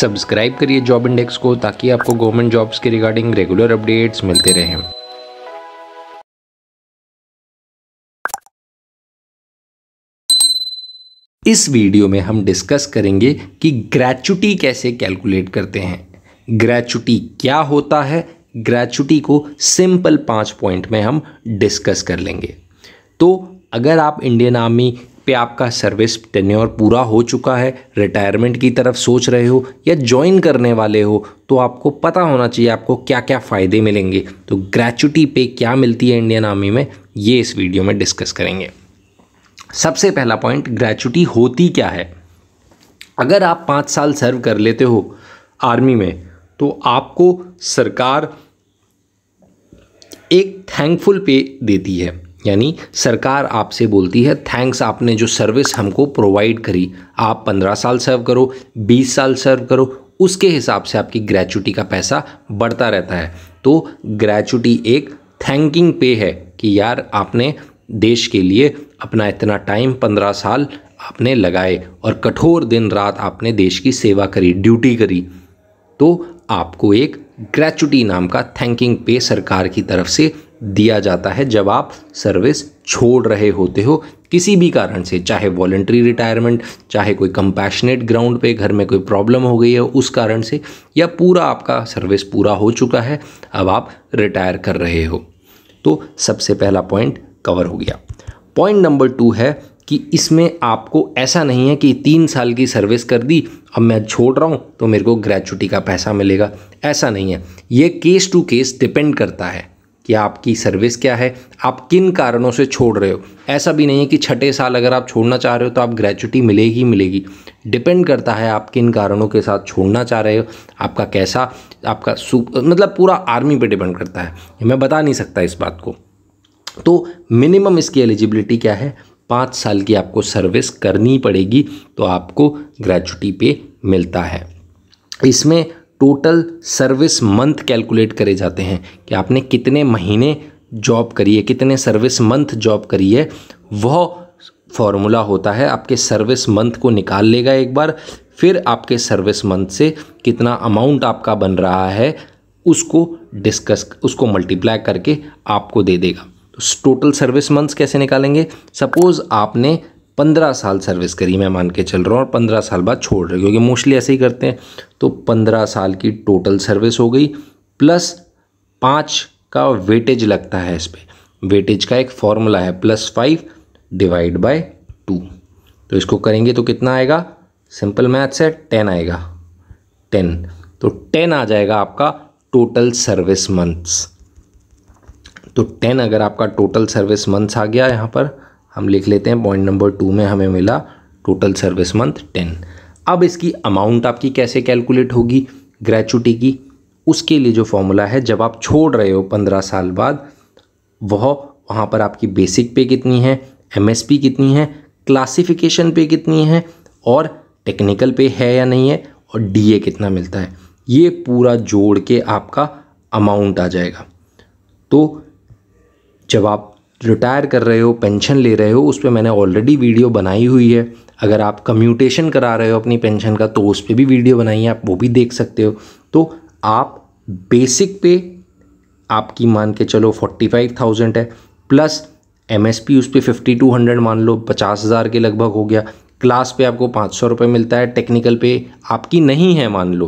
subscribe करिए job index को ताकि आपको गवर्नमेंट जॉब्स के रिगार्डिंग रेगुलर अपडेट्स मिलते रहें इस वीडियो में हम डिस्कस करेंगे कि ग्रेचुटी कैसे कैलकुलेट करते हैं ग्रेचुटी क्या होता है ग्रेचुटी को सिंपल पांच पॉइंट में हम डिस्कस कर लेंगे तो अगर आप इंडियन आर्मी पे आपका सर्विस टेन्योर पूरा हो चुका है रिटायरमेंट की तरफ सोच रहे हो या ज्वाइन करने वाले हो तो आपको पता होना चाहिए आपको क्या क्या फ़ायदे मिलेंगे तो ग्रेचुटी पे क्या मिलती है इंडियन आर्मी में ये इस वीडियो में डिस्कस करेंगे सबसे पहला पॉइंट ग्रेचुटी होती क्या है अगर आप पाँच साल सर्व कर लेते हो आर्मी में तो आपको सरकार एक थैंकफुल पे देती है यानी सरकार आपसे बोलती है थैंक्स आपने जो सर्विस हमको प्रोवाइड करी आप पंद्रह साल सर्व करो बीस साल सर्व करो उसके हिसाब से आपकी ग्रेचुटी का पैसा बढ़ता रहता है तो ग्रेचुटी एक थैंकिंग पे है कि यार आपने देश के लिए अपना इतना टाइम पंद्रह साल आपने लगाए और कठोर दिन रात आपने देश की सेवा करी ड्यूटी करी तो आपको एक ग्रेचुटी नाम का थैंकिंग पे सरकार की तरफ से दिया जाता है जब आप सर्विस छोड़ रहे होते हो किसी भी कारण से चाहे वॉल्ट्री रिटायरमेंट चाहे कोई कंपैशनेट ग्राउंड पे घर में कोई प्रॉब्लम हो गई है उस कारण से या पूरा आपका सर्विस पूरा हो चुका है अब आप रिटायर कर रहे हो तो सबसे पहला पॉइंट कवर हो गया पॉइंट नंबर टू है कि इसमें आपको ऐसा नहीं है कि तीन साल की सर्विस कर दी अब मैं छोड़ रहा हूँ तो मेरे को ग्रेचुटी का पैसा मिलेगा ऐसा नहीं है ये केस टू केस डिपेंड करता है कि आपकी सर्विस क्या है आप किन कारणों से छोड़ रहे हो ऐसा भी नहीं है कि छठे साल अगर आप छोड़ना चाह रहे हो तो आप ग्रेचुटी मिलेगी मिलेगी डिपेंड करता है आप किन कारणों के साथ छोड़ना चाह रहे हो आपका कैसा आपका मतलब पूरा आर्मी पे डिपेंड करता है मैं बता नहीं सकता इस बात को तो मिनिमम इसकी एलिजिबिलिटी क्या है पाँच साल की आपको सर्विस करनी पड़ेगी तो आपको ग्रेचुटी पे मिलता है इसमें टोटल सर्विस मंथ कैलकुलेट करे जाते हैं कि आपने कितने महीने जॉब करी है कितने सर्विस मंथ जॉब करी है वह फॉर्मूला होता है आपके सर्विस मंथ को निकाल लेगा एक बार फिर आपके सर्विस मंथ से कितना अमाउंट आपका बन रहा है उसको डिस्कस उसको मल्टीप्लाई करके आपको दे देगा तो टोटल सर्विस मंथ्स कैसे निकालेंगे सपोज़ आपने पंद्रह साल सर्विस करी मैं मान के चल रहा हूँ और पंद्रह साल बाद छोड़ रहे क्योंकि मोस्टली ऐसे ही करते हैं तो पंद्रह साल की टोटल सर्विस हो गई प्लस पाँच का वेटेज लगता है इस पर वेटेज का एक फॉर्मूला है plus five divide by two तो इसको करेंगे तो कितना आएगा सिंपल मैथ्स है टेन आएगा टेन तो टेन आ जाएगा आपका टोटल सर्विस मंथ्स तो टेन अगर आपका टोटल सर्विस मंथ्स आ गया यहाँ पर हम लिख लेते हैं पॉइंट नंबर टू में हमें मिला टोटल सर्विस मंथ टेन अब इसकी अमाउंट आपकी कैसे कैलकुलेट होगी ग्रेचुटी की उसके लिए जो फॉर्मूला है जब आप छोड़ रहे हो पंद्रह साल बाद वह वहाँ पर आपकी बेसिक पे कितनी है एमएसपी कितनी है क्लासिफिकेशन पे कितनी है और टेक्निकल पे है या नहीं है और डीए कितना मिलता है ये पूरा जोड़ के आपका अमाउंट आ जाएगा तो जब आप रिटायर कर रहे हो पेंशन ले रहे हो उस पर मैंने ऑलरेडी वीडियो बनाई हुई है अगर आप कम्यूटेशन करा रहे हो अपनी पेंशन का तो उस पर भी वीडियो बनाई है आप वो भी देख सकते हो तो आप बेसिक पे आपकी मान के चलो फोर्टी फाइव थाउजेंड है प्लस एम एस पी उस पर फिफ्टी टू हंड्रेड मान लो पचास हज़ार के लगभग हो गया क्लास पे आपको पाँच सौ रुपये मिलता है टेक्निकल पे आपकी नहीं है मान लो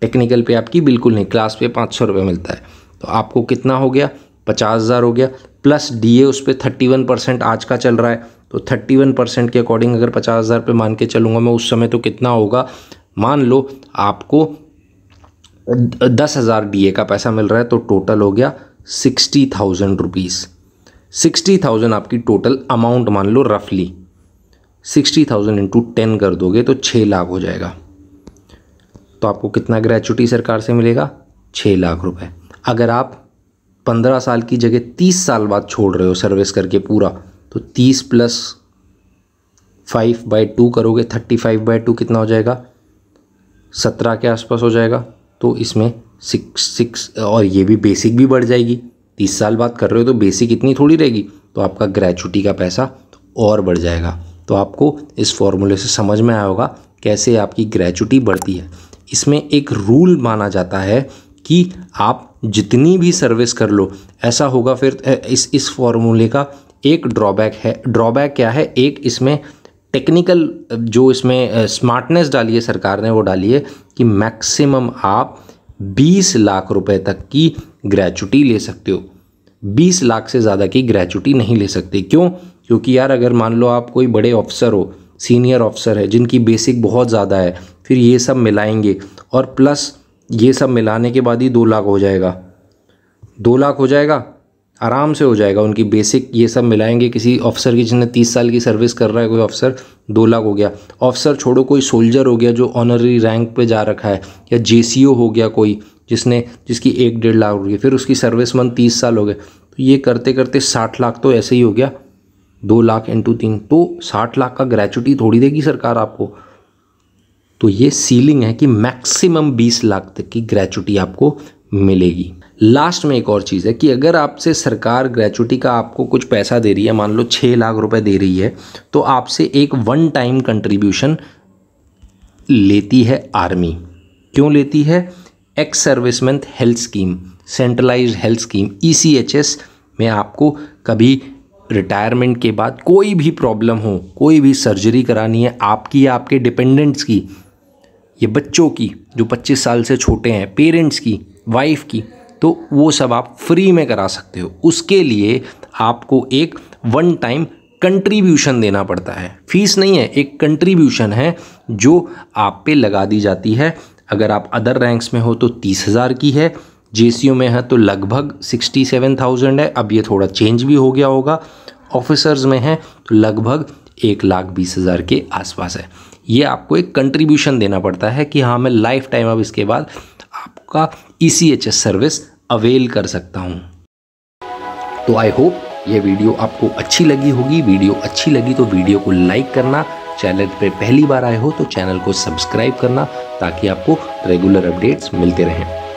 टेक्निकल पे आपकी बिल्कुल नहीं क्लास पे पाँच सौ रुपये मिलता है तो आपको कितना हो गया पचास हज़ार हो गया प्लस डीए उस पर थर्टी वन परसेंट आज का चल रहा है तो थर्टी वन परसेंट के अकॉर्डिंग अगर पचास हज़ार पे मान के चलूँगा मैं उस समय तो कितना होगा मान लो आपको दस हज़ार डी का पैसा मिल रहा है तो टोटल हो गया sixty thousand rupees sixty thousand आपकी टोटल अमाउंट मान लो रफली सिक्सटी थाउजेंड इंटू टेन कर दोगे तो छः लाख हो जाएगा तो आपको कितना ग्रेचुटी सरकार से मिलेगा छः लाख रुपए अगर आप पंद्रह साल की जगह तीस साल बाद छोड़ रहे हो सर्विस करके पूरा तो तीस प्लस फाइव बाई टू करोगे थर्टी फाइव बाई टू कितना हो जाएगा सत्रह के आसपास हो जाएगा तो इसमें सिक्स सिक्स और ये भी बेसिक भी बढ़ जाएगी तीस साल बाद कर रहे हो तो बेसिक इतनी थोड़ी रहेगी तो आपका ग्रेचुटी का पैसा और बढ़ जाएगा तो आपको इस फॉर्मूले से समझ में आया होगा कैसे आपकी ग्रेचुटी बढ़ती है इसमें एक रूल माना जाता है कि आप जितनी भी सर्विस कर लो ऐसा होगा फिर इस इस फॉर्मूले का एक ड्रॉबैक है ड्रॉबैक क्या है एक इसमें टेक्निकल जो इसमें स्मार्टनेस डाली है सरकार ने वो डाली है कि मैक्सिमम आप 20 लाख रुपए तक की ग्रेचुटी ले सकते हो 20 लाख से ज़्यादा की ग्रेचुटी नहीं ले सकते क्यों क्योंकि यार अगर मान लो आप कोई बड़े ऑफिसर हो सीनियर ऑफिसर है जिनकी बेसिक बहुत ज़्यादा है फिर ये सब मिलाएंगे और प्लस ये सब मिलाने के बाद ही दो लाख हो जाएगा दो लाख हो जाएगा आराम से हो जाएगा उनकी बेसिक ये सब मिलाएंगे किसी ऑफिसर की जिसने तीस साल की सर्विस कर रहा है कोई ऑफिसर दो लाख हो गया ऑफिसर छोड़ो कोई सोल्जर हो गया जो ऑनररी रैंक पे जा रखा है या जे हो गया कोई जिसने जिसकी एक डेढ़ लाख हो फिर उसकी सर्विस मंथ तीस साल हो गए तो ये करते करते साठ लाख तो ऐसे ही हो गया दो लाख इंटू तीन तो साठ लाख का ग्रेचुटी थोड़ी देगी सरकार आपको तो ये सीलिंग है कि मैक्सिमम 20 लाख तक की ग्रेचुटी आपको मिलेगी लास्ट में एक और चीज़ है कि अगर आपसे सरकार ग्रेचुटी का आपको कुछ पैसा दे रही है मान लो छः लाख रुपए दे रही है तो आपसे एक वन टाइम कंट्रीब्यूशन लेती है आर्मी क्यों लेती है ex serviceman health scheme centralise health scheme ई में आपको कभी रिटायरमेंट के बाद कोई भी प्रॉब्लम हो कोई भी सर्जरी करानी है आपकी या आपके डिपेंडेंट्स की ये बच्चों की जो 25 साल से छोटे हैं पेरेंट्स की वाइफ की तो वो सब आप फ्री में करा सकते हो उसके लिए आपको एक वन टाइम कंट्रीब्यूशन देना पड़ता है फीस नहीं है एक कंट्रीब्यूशन है जो आप पे लगा दी जाती है अगर आप अदर रैंक्स में हो तो तीस हज़ार की है जे में है तो लगभग सिक्सटी सेवन थाउजेंड है अब ये थोड़ा चेंज भी हो गया होगा ऑफिसर्स में है तो लगभग एक लाख बीस हज़ार के आसपास है ये आपको एक कंट्रीब्यूशन देना पड़ता है कि हाँ मैं लाइफ टाइम अब इसके बाद आपका ई सर्विस अवेल कर सकता हूँ तो आई होप ये वीडियो आपको अच्छी लगी होगी वीडियो अच्छी लगी तो वीडियो को लाइक करना चैनल पर पहली बार आए हो तो चैनल को सब्सक्राइब करना ताकि आपको रेगुलर अपडेट्स मिलते रहें